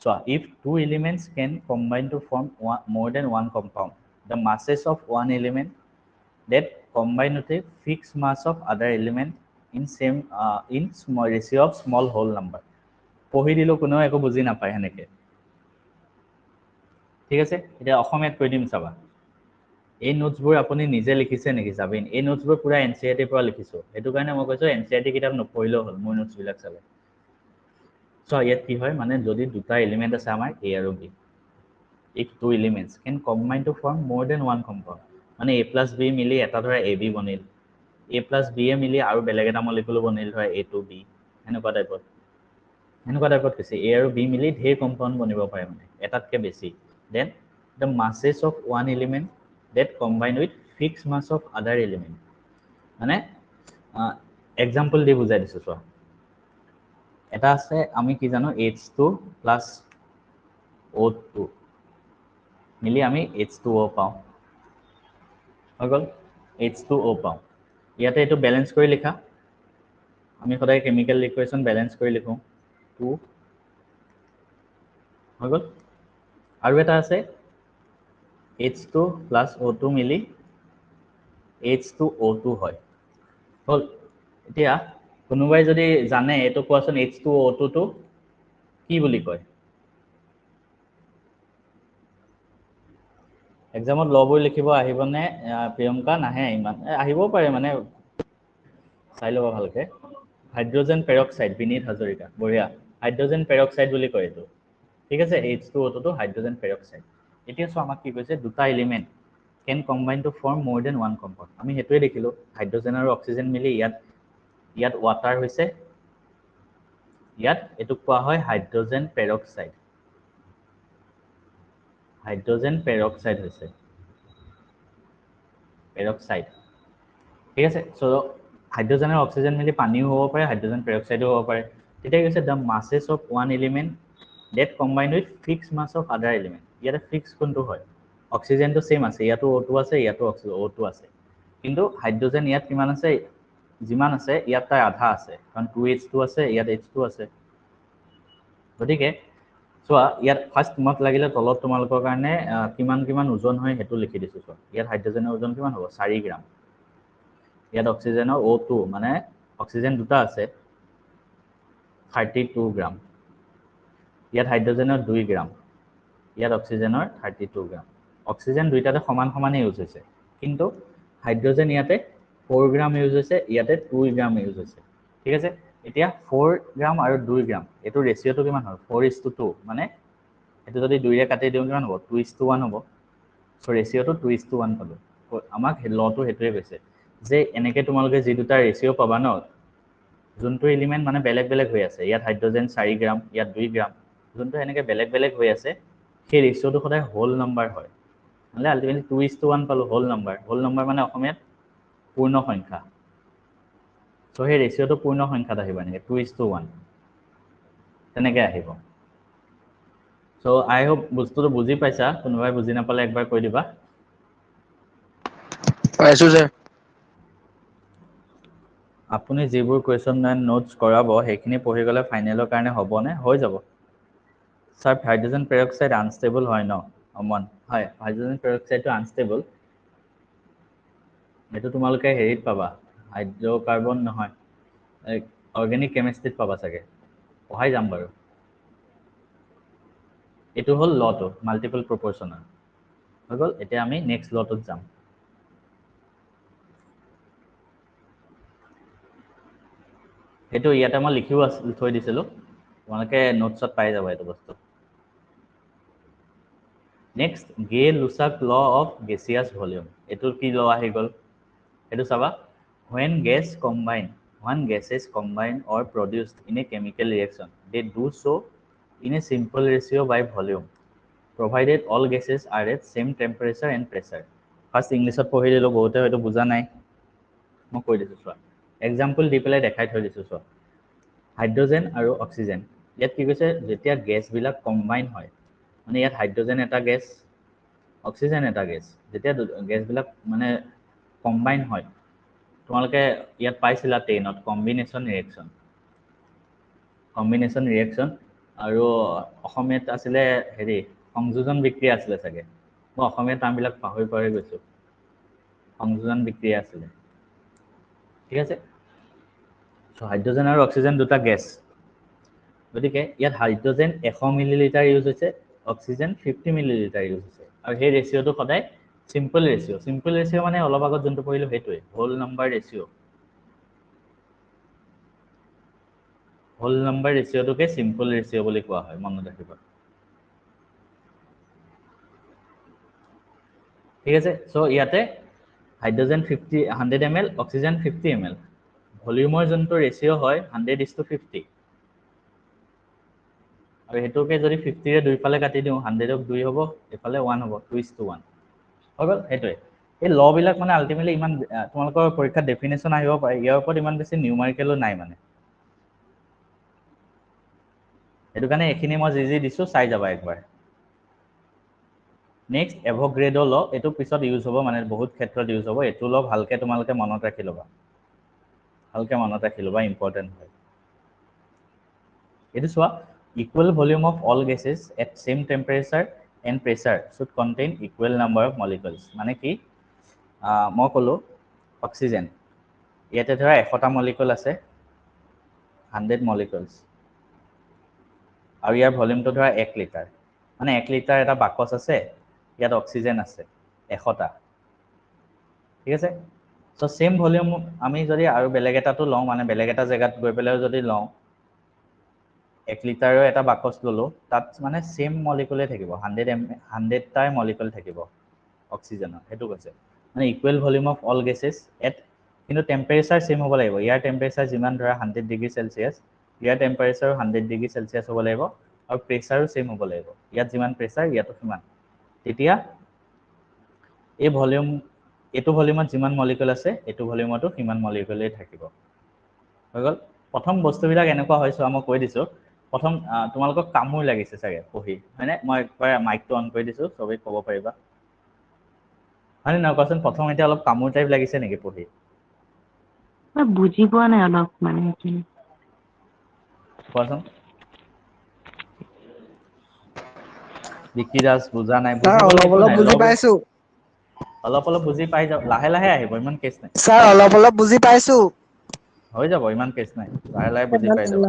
চোৱা if two elements can combine to form more then one compound the masses of one element that combine with a fixed mass of other element in same uh, in small ratio of small whole number পঢ়ি দিলো কোনেও একো বুজি নাপায় সেনেকে ঠিক আছে এতিয়া অসমীয়াত কৈ দিম চাবা এই নোটছবোৰ আপুনি নিজে লিখিছে নেকি চাবিন এই নোটছবোৰ পুৰা এন চি আই টিৰ পৰা লিখিছোঁ সেইটো কাৰণে মই কৈছোঁ এন চি আই টি কিতাপ নপঢ়িলেও হ'ল মোৰ নোটছবিলাক চালে চ' ইয়াত কি হয় মানে যদি দুটা এলিমেণ্ট আছে আমাৰ এ আৰু B if two elements can combine to form more then one compound মানে এ প্লাছ বি মিলি এটা ধৰা এ বি বনিল এ প্লাছ বিয়ে মিলি আৰু বেলেগ এটা মলিকুলো বনিল ধৰা এ টু বি সেনেকুৱা টাইপত সেনেকুৱা টাইপত কৈছে এ আৰু বি মিলি ঢেৰ কম্পাউণ্ড বনিব পাৰে মানে এটাতকৈ বেছি then the masses of one element that combine with fix mass of other element মানে এক্সাম্পল দি বুজাই দিছোঁ চোৱা এটা আছে আমি কি জানো H two plus O' two মিলি আমি এইচ টু অ' পাওঁ হৈ গল এইচ টু অ' পাওঁ ইয়াতে এইটো বেলেঞ্চ কৰি লিখা আমি সদায় কেমিকেল ইকুৱেশ্যন বেলেঞ্চ কৰি লিখোঁ টু হৈ গ'ল আৰু এটা আছে H two plus O' two মিলি এইচ টু অ' টু হয় হ'ল এতিয়া কোনোবাই যদি জানে এইটো কোৱাচোন এইচ টু অ' টু টুটো কি বুলি কয় এক্সামত লবই লিখিব আহিবনে প্ৰিয়ংকা নাহে ইমান আহিবও পাৰে মানে চাই ল'বা ভালকে হাইড্ৰজেন পেৰক্সাইড বিনীত হাজৰিকা বঢ়িয়া হাইড্ৰজেন পেৰক্সাইড বুলি কয় এইটো ঠিক আছে এইচ টু অ'টোটো হাইড্ৰজেন পেৰক্সাইড এতিয়া চোৱা আমাক কি কৈছে দুটা element can combine to form more then one compound আমি সেইটোৱে দেখিলোঁ হাইড্ৰজেন আৰু অক্সিজেন মিলি ইয়াত ইয়াত ৱাটাৰ হৈছে ইয়াত এইটোক কোৱা হয় হাইড্ৰজেন পেৰক্সাইড হাইড্ৰজেন পেৰক্সাইড হৈছে পেৰক্সাইড ঠিক আছে চ' হাইড্ৰজেন আৰু অক্সিজেন মিলি পানীও হ'ব পাৰে হাইড্ৰজেন পেৰক্সাইডো হ'ব পাৰে তেতিয়া কি হৈছে the masses of one element that combine with fix mass of other element ইয়াতে ফিক্স কোনটো হয় অক্সিজেনটো ছেইম আছে ইয়াতো অ' টু আছে ইয়াতো অক্সি অ' টু আছে কিন্তু হাইড্ৰজেন ইয়াত কিমান আছে যিমান আছে ইয়াত তাৰ আধা আছে কাৰণ টু এইচ টু আছে ইয়াত এইচ টু আছে গতিকে চোৱা ইয়াত ফাৰ্ষ্ট তোমাক লাগিলে তলত তোমালোকৰ কাৰণে কিমান কিমান ওজন হয় সেইটো লিখি দিছোঁ চোৱা ইয়াত হাইড্ৰজেনৰ ওজন কিমান হ'ব চাৰি গ্ৰাম ইয়াত অক্সিজেনৰ অ' টু মানে অক্সিজেন দুটা আছে থাৰ্টি টু গ্ৰাম ইয়াত হাইড্ৰজেনৰ দুই গ্ৰাম ইয়াত অক্সিজেনৰ থাৰ্টি টু গ্ৰাম অক্সিজেন দুইটাতে সমান সমানেই ইউজ হৈছে কিন্তু হাইড্ৰজেন ইয়াতে ফ'ৰ গ্ৰাম ইউজ হৈছে ইয়াতে টু গ্ৰাম ইউজ হৈছে ঠিক আছে এতিয়া ফ'ৰ গ্ৰাম আৰু দুই গ্ৰাম এইটো ৰেচিঅ'টো কিমান হয় ফ'ৰ ইজ টু টু মানে এইটো যদি দুইৰে কাটি দিওঁ কিমান হ'ব টু ইজ টু ওৱান হ'ব চ' ৰেচিঅ'টো টু ইজ টু ওৱান পালোঁ আমাক লটো সেইটোৱে কৈছে যে এনেকৈ তোমালোকে যি দুটা ৰেচিঅ' পাবা ন যোনটো এলিমেণ্ট মানে বেলেগ বেলেগ হৈ আছে ইয়াত হাইড্ৰজেন চাৰি গ্ৰাম ইয়াত দুই গ্ৰাম যোনটো এনেকে বেলেগ বেলেগ হৈ আছে সেই ৰেচিঅ'টো সদায় হোল নাম্বাৰ হয় নহ'লে ultimately two is two one পালোঁ হ'ল নাম্বাৰ হোল নাম্বাৰ মানে অসমীয়াত পূৰ্ণ সংখ্যা সো সেই ৰেচিঅ'টো পূৰ্ণ সংখ্যাত আহিব এনেকৈ টু ইজ টু ওৱান তেনেকৈ আহিব চ' আই হোপ বস্তুটো বুজি পাইছা কোনোবাই বুজি নাপালে একবাৰ কৈ দিবা পাইছোঁ যে আপুনি যিবোৰ কুৱেশ্যন মেন নোটছ কৰাব সেইখিনি পঢ়ি গ'লে ফাইনেলৰ কাৰণে হ'বনে হৈ যাব ছাৰ হাইড্ৰজেন পেৰক্সাইড আনষ্টেবল হয় ন অমন হয় হাইড্ৰজেন পেৰক্সাইডটো আনষ্টেবল সেইটো তোমালোকে হেৰিত পাবা হাইড্ৰ'কাৰ্বন নহয় অৰ্গেনিক কেমেষ্ট্ৰিত পাবা চাগে পঢ়াই যাম বাৰু এইটো হ'ল লটো মাল্টিপল প্ৰপৰশ্যনৰ হৈ গ'ল এতিয়া আমি নেক্সট লটোত যাম সেইটো ইয়াতে মই লিখিও আছিল থৈ দিছিলোঁ তোমালোকে নোটছত পাই যাবা এইটো বস্তু নেক্সট গে লুচাক ল অফ গেছিয়াছ ভলিউম এইটো কি ল আহি গ'ল সেইটো চাবা when gas combine one gases combine or produced in a chemical reaction they do so in a simple ratio by volume provided all gases are at same temperature and pressure first english of pohile lo bahut hoy to buja nai mo koi disu so example dipale dekhai thoi disu so hydrogen aru oxygen yet ki kise jetia gas bila combine hoy mane yet hydrogen eta gas oxygen eta gas jetia gas bila mane combine hoy তোমালোকে ইয়াত পাইছিলা টেনত কম্বিনেশ্যন ৰিয়েকশ্যন কম্বিনেশ্যন ৰিয়েকশ্যন আৰু অসমীয়াত আছিলে হেৰি সংযোজন বিক্ৰিয়া আছিলে চাগে মই অসমীয়া নামবিলাক পাহৰি পাহৰি গৈছোঁ সংযোজন বিক্ৰিয়া আছিলে ঠিক আছে হাইড্ৰজেন আৰু অক্সিজেন দুটা গেছ গতিকে ইয়াত হাইড্ৰজেন এশ মিলি লিটাৰ ইউজ হৈছে oxygen fifty millilitre use হৈছে আৰু সেই ৰেচিঅ'টো সদায় সিম্পল ৰেচিঅ' সিম্পল ৰেচিঅ' মানে অলপ আগত যোনটো পড়ল সেইটোয় whole number ratio' whole number ৰেচিঅ'টোকে সিম্পল ৰেচিঅ' বুলি কোৱা হয় মনত ৰাখিব ঠিক আছে সো ইয়াতে hydrogen fifty hundred M L oxygen fifty M L ভলিউমর যোন রেসিও হয় হান্ড্রেড ইজ টু ফিফটি আর সেইটকে যদি ফিফটিরে দুইফালে কাটি দিও হান্ড্রেডক দুই হব এফালে ওয়ান হব টু ইজ টু ওয়ান হৈ গ'ল সেইটোৱে এই লবিলাক মানে আল্টিমেটলি ইমান তোমালোকৰ পৰীক্ষাত ডেফিনেশ্যন আহিব পাৰে ইয়াৰ ওপৰত ইমান বেছি নিউমাৰিকেলো নাই মানে সেইটো কাৰণে এইখিনি মই যি যি দিছোঁ চাই যাবা একবাৰ নেক্সট এভগ্ৰেডৰ ল এইটো পিছত ইউজ হ'ব মানে বহুত ক্ষেত্ৰত ইউজ হ'ব এইটো ল ভালকৈ তোমালোকে মনত ৰাখি ল'বা ভালকৈ মনত ৰাখি ল'বা ইম্পৰ্টেণ্ট হয় এইটো চোৱা equal volume of all gases at same temperature and pressure should contain equal number of molecules মানে কি মই ক'লোঁ অক্সিজেন ইয়াতে ধৰা এশটা মলিকুল আছে হাণ্ড্ৰেড মলিকুলছ আৰু ইয়াৰ ভলিউমটো ধৰা এক লিটাৰ মানে এক লিটাৰ এটা বাকচ আছে ইয়াত অক্সিজেন আছে এশটা ঠিক আছে চ' চেম ভলিউম আমি যদি আৰু বেলেগ এটাটো লওঁ মানে বেলেগ এটা জেগাত গৈ পেলাইও যদি লওঁ এক লিটাৰৰ এটা বাকচ ল'লোঁ তাত মানে চেম মলিকুলে থাকিব হাণ্ড্ৰেড এম হাণ্ড্ৰেডটাই মলিকুল থাকিব অক্সিজেনৰ সেইটো কৈছে মানে equal volume of all gases at কিন্তু টেম্পেৰেচাৰ চেম হ'ব লাগিব ইয়াৰ টেম্পেৰেচাৰ যিমান ধৰা হাণ্ড্ৰেড ডিগ্ৰী চেলচিয়াছ ইয়াৰ টেম্পেৰেচাৰো হাণ্ড্ৰেড ডিগ্ৰী চেলচিয়াছ হ'ব লাগিব আৰু প্ৰেচাৰো চেম হ'ব লাগিব ইয়াত যিমান প্ৰেচাৰ ইয়াতো সিমান তেতিয়া এই ভলিউম এইটো ভলিউমত যিমান মলিকুল আছে এইটো ভলিউমতো সিমান মলিকুলেই থাকিব হৈ গ'ল প্ৰথম বস্তুবিলাক এনেকুৱা হৈছোঁ আৰু মই কৈ দিছোঁ প্ৰথম তোমালোকক কামোৰ লাগিছে চাগে পঢ়ি হয়নে মই মাইকটো অন কৰি দিছো চবেই ক'ব পাৰিবা হয়নে নহয় কোৱাচোন প্ৰথম এতিয়া অলপ কামোৰ টাইপ লাগিছে নেকি পঢ়ি বুজি পোৱা নাই অলপ মানে কোৱাচোন লাহে লাহে আহিব ইমান কেচ নাই হৈ যাব ইমান কেচ নাই লাহে লাহে বুজি পাই যাব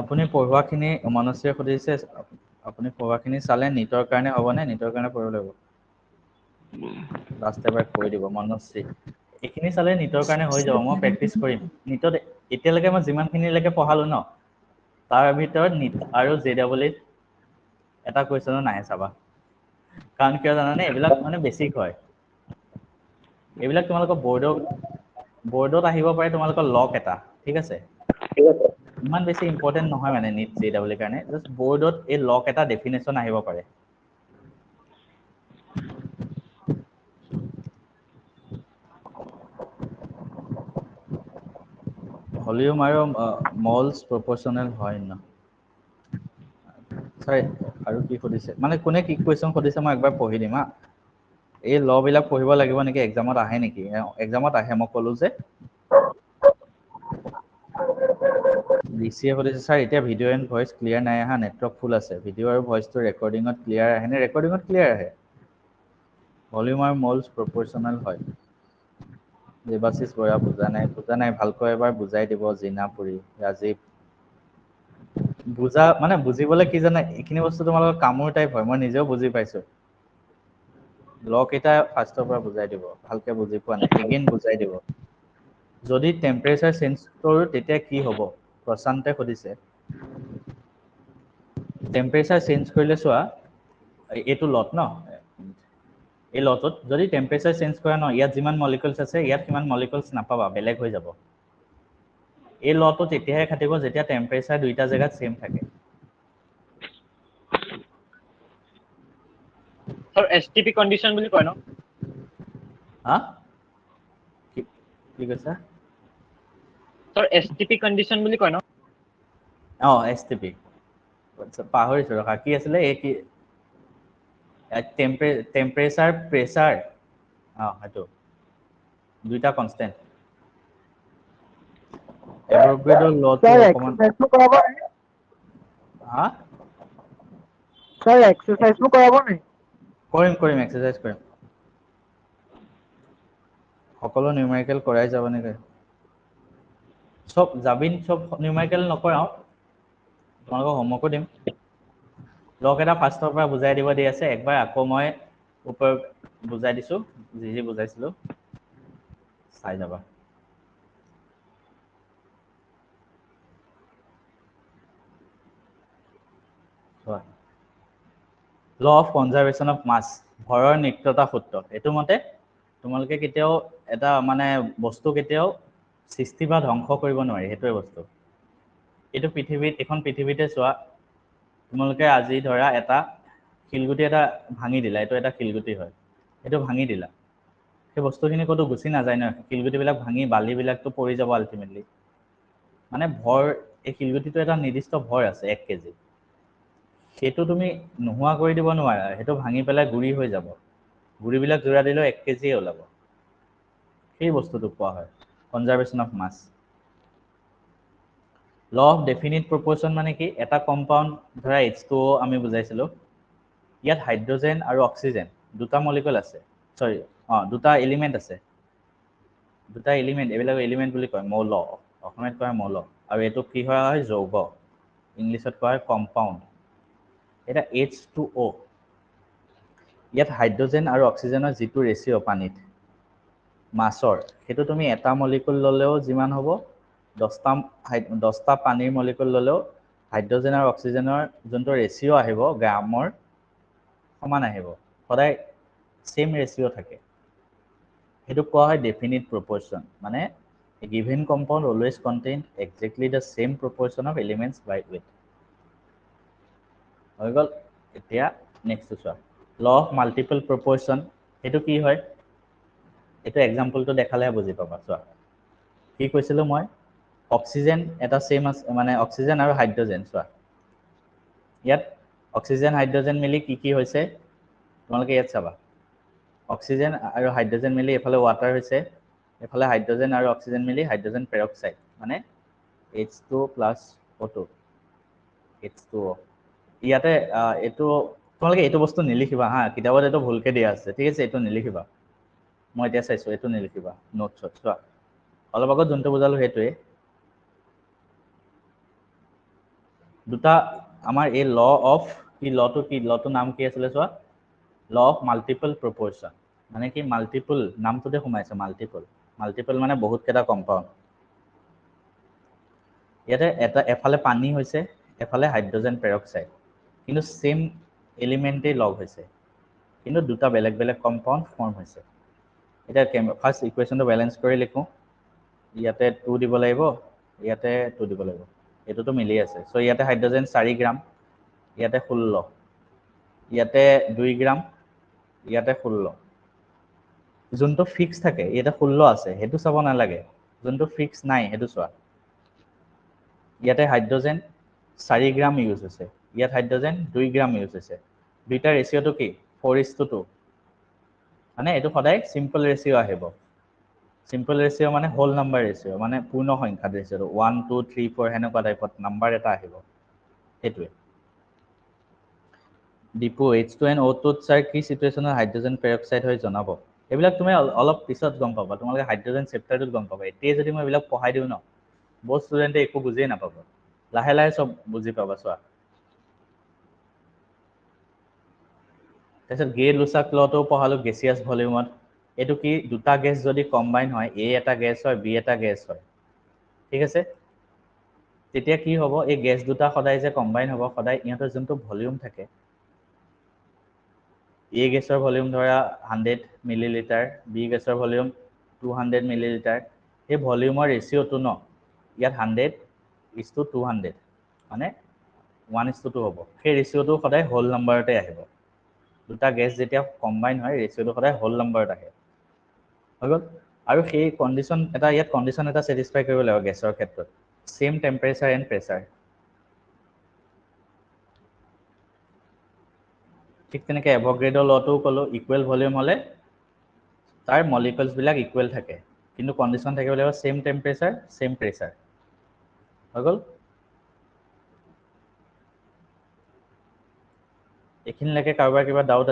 আপুনি পঢ়োৱা খিনি মনুশ্ৰীয়ে সুধিছে আপুনি পঢ়োৱা খিনি চালে নিটৰ কাৰণে হ'বনে নিটৰ কাৰণে পঢ়িব লাগিব লাষ্ট এবাৰ কৈ দিব মনুশ্ৰী এইখিনি চালে নিটৰ কাৰণে হৈ যাব মই প্ৰেক্টিচ কৰিম নিটত এতিয়ালৈকে মই যিমানখিনিলৈকে পঢ়ালো ন তাৰ ভিতৰত নিট আৰু জে ডাবলিত এটা কুৱেশ্যনো নাহে চাবা কাৰণ কিয় জানানে এইবিলাক মানে বেছিক হয় এইবিলাক তোমালোকৰ বৰ্ডত বৰ্ডত আহিব পাৰে তোমালোকৰ লক এটা ঠিক আছে ইমান বেছি ইম্পৰ্টেণ্ট নহয় মানে নিট জে ডাবল কাৰণে জাষ্ট বৰ্ডত এই লক এটা ডেফিনেশ্যন আহিব পাৰে ভলিউম আৰু মলছ প্ৰপৰচনেল হয় ন চৰি আৰু কি সুধিছে মানে কোনে কি কুৱেশ্যন সুধিছে মই একবাৰ পঢ়ি দিম হা এই লবিলাক পঢ়িব লাগিব নেকি এক্সামত আহে নেকি এক্সামত আহে মই ক'লো যে ডিচি e সুধিছে ছাৰ এতিয়া ভিডিঅ' এণ্ড ভইচ ক্লিয়াৰ নাই অহা নেটৱৰ্ক ফুল আছে ভিডিঅ' আৰু ভইচটো ৰেকৰ্ডিঙত ক্লিয়াৰ আহেনে ৰেকৰ্ডিঙত ক্লিয়াৰ আহে ভলিউম আৰু মলছ প্ৰপৰচনেল হয় দেৱাশীষ বৰা বুজা নাই বুজা নাই ভালকৈ এবাৰ বুজাই দিব জিনাপুৰী ৰাজীৱ বুজা মানে বুজিবলৈ কি জানে এইখিনি বস্তু তোমালোকৰ কামোৰ টাইপ হয় মই নিজেও বুজি পাইছো ল কেইটা ফাৰ্ষ্টৰ পৰা বুজাই দিব ভালকৈ বুজি পোৱা নাই এগেইন বুজাই দিব যদি টেম্পাৰেচাৰ চেঞ্জ কৰোঁ তেতিয়া কি হ'ব প্ৰশান্তে সুধিছে টেম্পাৰেচাৰ চেঞ্জ কৰিলে চোৱা এইটো লট ন এই লটত যদি টেম্পাৰেচাৰ চেঞ্জ কৰা ন ইয়াত যিমান মলিকুলছ আছে ইয়াত সিমান মলিকুলছ নাপাবা বেলেগ হৈ যাব এই লটো তেতিয়াহে খাটিব যেতিয়া টেম্পাৰেচাৰ দুইটা জেগাত চেম থাকে কণ্ডিশ্যন বুলি কয় ন হা কি কৈছা সিহঁতৰ এছ টি পি কণ্ডিশ্যন বুলি কয় ন অ এছ টি পি পাহৰিছোঁ ৰখা কি আছিলে এই কি টেম্পে টেম্পেচাৰ প্ৰেচাৰ অ সেইটো দুইটা কনষ্টেণ্ট সকলো নিউমেৰিকেল কৰাই যাব নেকি চব জাবিন সব নিউমাইকেল নকৰাও তোমালোকক হোমৱৰ্কো দিম লগ এটা ফাৰ্ষ্টৰ পৰা বুজাই দিব দি আছে একবাৰ আকৌ মই ওপৰত বুজাই দিছো যি যি বুজাইছিলো চাই যাবা law of conservation of mass ভৰৰ নিত্যতা সূত্ৰ এইটো মতে তোমালোকে কেতিয়াও এটা মানে বস্তু কেতিয়াও সৃষ্টি বা ধ্বংস কৰিব নোৱাৰি সেইটোৱে বস্তু এইটো পৃথিৱীত এইখন পৃথিৱীতে চোৱা তোমালোকে আজি ধৰা এটা শিলগুটি এটা ভাঙি দিলা এইটো এটা শিলগুটি হয় সেইটো ভাঙি দিলা সেই বস্তুখিনি ক'তো গুচি নাযায় ন শিলগুটিবিলাক ভাঙি বালিবিলাকতো পৰি যাব আল্টিমেটলি মানে ভৰ এই শিলগুটিটো এটা নিৰ্দিষ্ট ভৰ আছে এক কেজি সেইটো তুমি নোহোৱা কৰি দিব নোৱাৰা সেইটো ভাঙি পেলাই গুড়ি হৈ যাব গুৰিবিলাক যোৰা দিলেও এক কেজিয়ে ওলাব সেই বস্তুটো পোৱা হয় conservation of mass. Law of definite proportion means ki eta compound dhara H2O ami bujhaisilu. Yat hydrogen aru oxygen duta molecule ase. Sorry, ah uh, duta element ase. Duta element available element boli koy mole law. Okhomet koy mole law. Aru eto ki hoy hoy jouga. English at koy compound. Eta H2O. Yat hydrogen aru oxygen or G2 ratio panit. মাছৰ সেইটো তুমি এটা মলিকুল ল'লেও যিমান হ'ব দহটা দহটা পানীৰ মলিকুল ল'লেও হাইড্ৰজেন আৰু অক্সিজেনৰ যোনটো ৰেচিঅ' আহিব গ্ৰামৰ সমান আহিব সদায় ছেইম ৰেচিঅ' থাকে সেইটোক কোৱা হয় ডেফিনিট প্ৰপৰশ্যন মানে given compound always contain exactly the same proportion of elements by weight হৈ গ'ল এতিয়া নেক্সটটো চোৱা ল অফ মাল্টিপল প্ৰপৰশ্যন সেইটো কি হয় এইটো এক্সাম্পলটো দেখালেহে বুজি পাবা চোৱা কি কৈছিলোঁ মই অক্সিজেন এটা চেম আছে মানে অক্সিজেন আৰু হাইড্ৰজেন চোৱা ইয়াত অক্সিজেন হাইড্ৰজেন মিলি কি কি হৈছে তোমালোকে ইয়াত চাবা অক্সিজেন আৰু হাইড্ৰজেন মিলি এইফালে ৱাটাৰ হৈছে এইফালে হাইড্ৰজেন আৰু অক্সিজেন মিলি হাইড্ৰজেন পেৰক্সাইড মানে H two plus O' two H two O' ইয়াতে এইটো তোমালোকে এইটো বস্তু নিলিখিবা হা কিতাপত এইটো ভুলকৈ দিয়া আছে ঠিক আছে এইটো নিলিখিবা মই এতিয়া চাইছো এইটো নিলিখিবা নোটছত চোৱা অলপ আগত যোনটো বুজালোঁ সেইটোৱে দুটা আমাৰ এই ল অফ কি লটো কি লটো নাম কি আছিলে চোৱা ল অফ মাল্টিপল প্ৰপৰশ্যন মানে কি মাল্টিপল নামটোতে সোমাইছে মাল্টিপল মাল্টিপল মানে বহুতকেইটা কম্পাউণ্ড ইয়াতে এটা এফালে পানী হৈছে এফালে হাইড্ৰজেন পেৰক্সাইড কিন্তু চেম এলিমেণ্টেই লগ হৈছে কিন্তু দুটা বেলেগ বেলেগ কম্পাউণ্ড ফৰ্ম হৈছে এতিয়া ফাৰ্ষ্ট ইকুৱেশ্যনটো বেলেঞ্চ কৰি লিখোঁ ইয়াতে টু দিব লাগিব ইয়াতে টু দিব লাগিব এইটোতো মিলি আছে চ' ইয়াতে হাইড্ৰজেন চাৰি গ্ৰাম ইয়াতে ষোল্ল ইয়াতে দুই গ্ৰাম ইয়াতে ষোল্ল যোনটো ফিক্স থাকে ইয়াতে ষোল্ল আছে সেইটো চাব নালাগে যোনটো ফিক্স নাই সেইটো চোৱা ইয়াতে হাইড্ৰজেন চাৰি গ্ৰাম ইউজ হৈছে ইয়াত হাইড্ৰজেন দুই গ্ৰাম ইউজ হৈছে দুইটা ৰেচিঅ'টো কি ফ'ৰ ইজ টু টু মানে এইটো সদায় চিম্পল ৰেচিঅ আহিব চিম্পল ৰেচিঅ মানে হোল নাম্বাৰ ৰেচিঅ মানে পূৰ্ণ সংখ্যাত ৰেচিঅ'টো ওৱান টু থ্ৰী ফ'ৰ সেনেকুৱা টাইপত নাম্বাৰ এটা আহিব সেইটোৱে Dipu H two N O' টুত ছাৰ কি চিটুৱেশ্যনত হাইড্ৰজেন পেৰক্সাইড হয় জনাব এইবিলাক তুমি অলপ পিছত গম পাবা তোমালোকে হাইড্ৰজেন চেপ্টাৰটোত গম পাবা এতিয়াই যদি মই এইবিলাক পঢ়াই দিওঁ ন বহুত ষ্টুডেণ্টে একো বুজিয়েই নাপাব লাহে লাহে চব বুজি পাবা চোৱা তাৰপিছত গে' লুচাক লটো পঢ়ালোঁ গেছিয়াছ ভলিউমত এইটো কি দুটা গেছ যদি কম্বাইন হয় এ এটা গেছ হয় বি এটা গেছ হয় ঠিক আছে তেতিয়া কি হ'ব এই গেছ দুটা সদায় যে কম্বাইন হ'ব সদায় ইহঁতৰ যোনটো ভলিউম থাকে এ গেছৰ ভলিউম ধৰা হাণ্ড্ৰেড মিলি লিটাৰ বি গেছৰ volume two hundred millilitre সেই ভলিউমৰ ৰেচিঅ'টো ন ইয়াত hundred is two two hundred মানে ওৱান ইজ টু টু হ'ব সেই ৰেচিঅ'টো সদায় হ'ল নম্বৰতে আহিব দুটা গেছ যেতিয়া কম্বাইন হয় ৰেচিঅ'টো সদায় হোল নাম্বাৰত আহে হৈ গ'ল আৰু সেই কণ্ডিশ্যন এটা ইয়াত কণ্ডিশ্যন এটা ছেটিছফাই কৰিব লাগিব গেছৰ ক্ষেত্ৰত ছেম টেম্পাৰেচাৰ এণ্ড প্ৰেচাৰ ঠিক তেনেকৈ এভগ্ৰেডৰ লটো ক'লোঁ ইকুৱেল ভলিউম হ'লে তাৰ মলিকুলছবিলাক ইকুৱেল থাকে কিন্তু কণ্ডিশ্যন থাকিব লাগিব ছেম টেম্পাৰেচাৰ ছেম প্ৰেচাৰ হৈ গ'ল এইখিনিলৈকে কাৰোবাৰ কিবা ডাউট